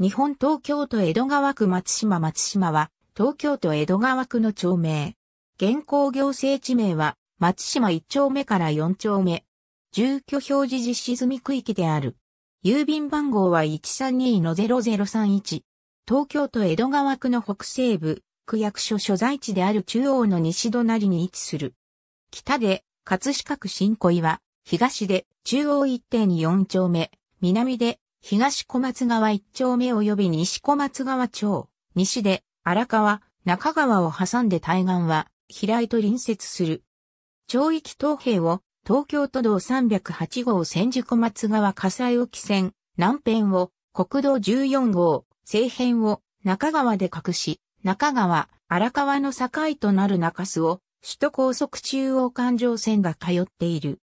日本東京都江戸川区松島松島は、東京都江戸川区の町名。現行行政地名は、松島1丁目から4丁目。住居表示実施済み区域である。郵便番号は132-0031。東京都江戸川区の北西部、区役所所在地である中央の西隣に位置する。北で、葛飾区新小岩、東で、中央一に4丁目、南で、東小松川一丁目及び西小松川町、西で荒川、中川を挟んで対岸は、平井と隣接する。町域東平を東京都道308号千住小松川火災沖線、南辺を国道14号、西辺を中川で隠し、中川、荒川の境となる中洲を首都高速中央環状線が通っている。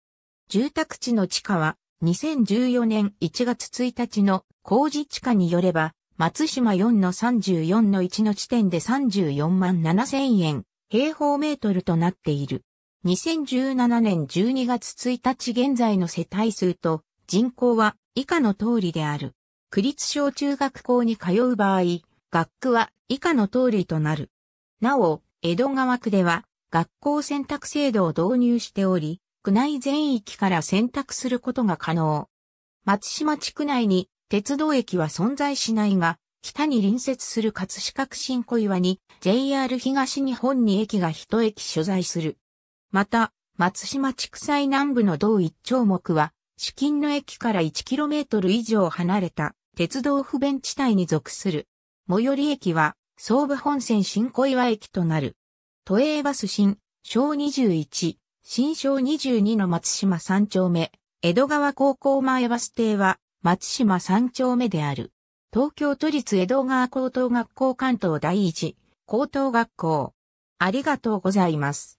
住宅地の地下は2014年1月1日の工事地下によれば、松島4の34の1の地点で34万7千円、平方メートルとなっている。2017年12月1日現在の世帯数と人口は以下の通りである。区立小中学校に通う場合、学区は以下の通りとなる。なお、江戸川区では学校選択制度を導入しており、区内全域から選択することが可能。松島地区内に鉄道駅は存在しないが、北に隣接する葛飾区新小岩に JR 東日本に駅が一駅所在する。また、松島地区最南部の同一丁目は、至近の駅から 1km 以上離れた鉄道不便地帯に属する。最寄り駅は、総武本線新小岩駅となる。都営バス新、小21、新章22の松島三丁目、江戸川高校前バス停は松島三丁目である。東京都立江戸川高等学校関東第一高等学校。ありがとうございます。